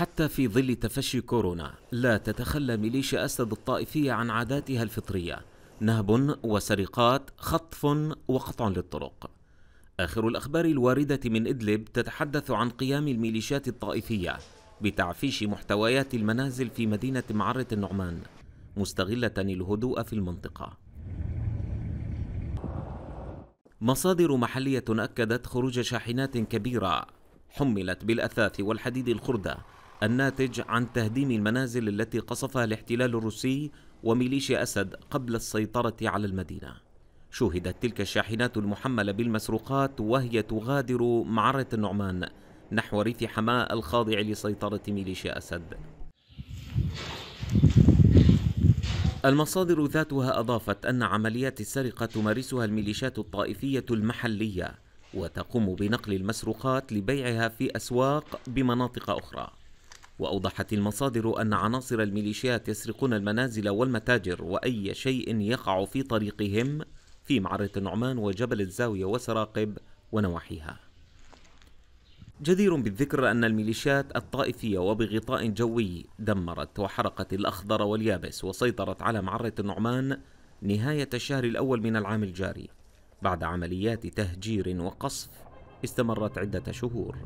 حتى في ظل تفشي كورونا لا تتخلى ميليشيا أسد الطائفية عن عاداتها الفطرية نهب وسرقات خطف وقطع للطرق آخر الأخبار الواردة من إدلب تتحدث عن قيام الميليشيات الطائفية بتعفيش محتويات المنازل في مدينة معرة النعمان مستغلة الهدوء في المنطقة مصادر محلية أكدت خروج شاحنات كبيرة حملت بالأثاث والحديد الخردة الناتج عن تهديم المنازل التي قصفها الاحتلال الروسي وميليشيا أسد قبل السيطرة على المدينة شوهدت تلك الشاحنات المحملة بالمسروقات وهي تغادر معرة النعمان نحو ريف حماة الخاضع لسيطرة ميليشيا أسد المصادر ذاتها أضافت أن عمليات السرقة تمارسها الميليشيات الطائفية المحلية وتقوم بنقل المسروقات لبيعها في أسواق بمناطق أخرى وأوضحت المصادر أن عناصر الميليشيات يسرقون المنازل والمتاجر وأي شيء يقع في طريقهم في معرة النعمان وجبل الزاوية وسراقب ونواحيها جدير بالذكر أن الميليشيات الطائفية وبغطاء جوي دمرت وحرقت الأخضر واليابس وسيطرت على معرة النعمان نهاية الشهر الأول من العام الجاري بعد عمليات تهجير وقصف استمرت عدة شهور